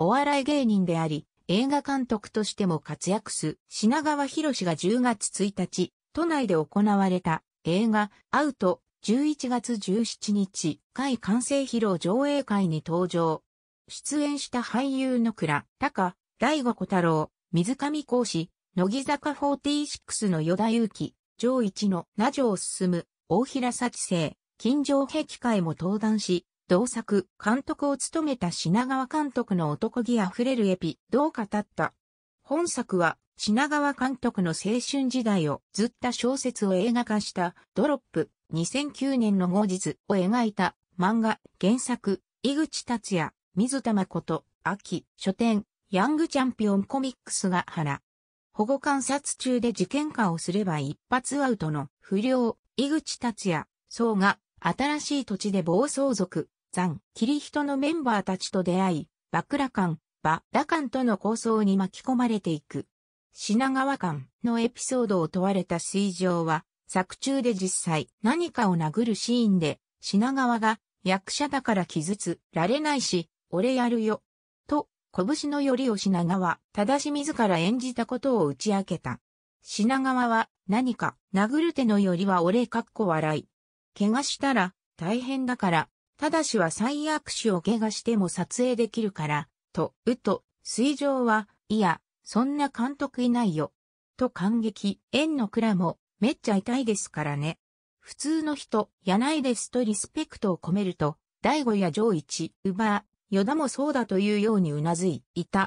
お笑い芸人であり、映画監督としても活躍す、品川博士が10月1日、都内で行われた映画、アウト、11月17日、会完成披露上映会に登場。出演した俳優の倉、高、大悟小太郎、水上講師、乃木坂46の与田祐樹、上一の名城進む、大平幸生、金城壁会も登壇し、同作、監督を務めた品川監督の男気あふれるエピ、どう語った。本作は、品川監督の青春時代をずった小説を映画化した、ドロップ、2009年の後日を描いた、漫画、原作、井口達也、水玉こと、秋、書店、ヤングチャンピオンコミックスが原。保護観察中で事件化をすれば一発アウトの不良、井口達也、うが新しい土地で暴走族、残キリヒトのメンバーたちと出会い、バクラ間、バ・ラ間との構想に巻き込まれていく。品川感のエピソードを問われた水上は、作中で実際何かを殴るシーンで、品川が役者だから傷つられないし、俺やるよ。と、拳のよりを品川、正し自ら演じたことを打ち明けた。品川は何か殴る手のよりは俺かっこ笑い。怪我したら大変だからただしは最悪死を怪我しても撮影できるから、と、うと、水上は、いや、そんな監督いないよ。と感激、縁の蔵も、めっちゃ痛いですからね。普通の人、やないですとリスペクトを込めると、大悟や上一、うばー、ヨもそうだというようにうなずい、いた。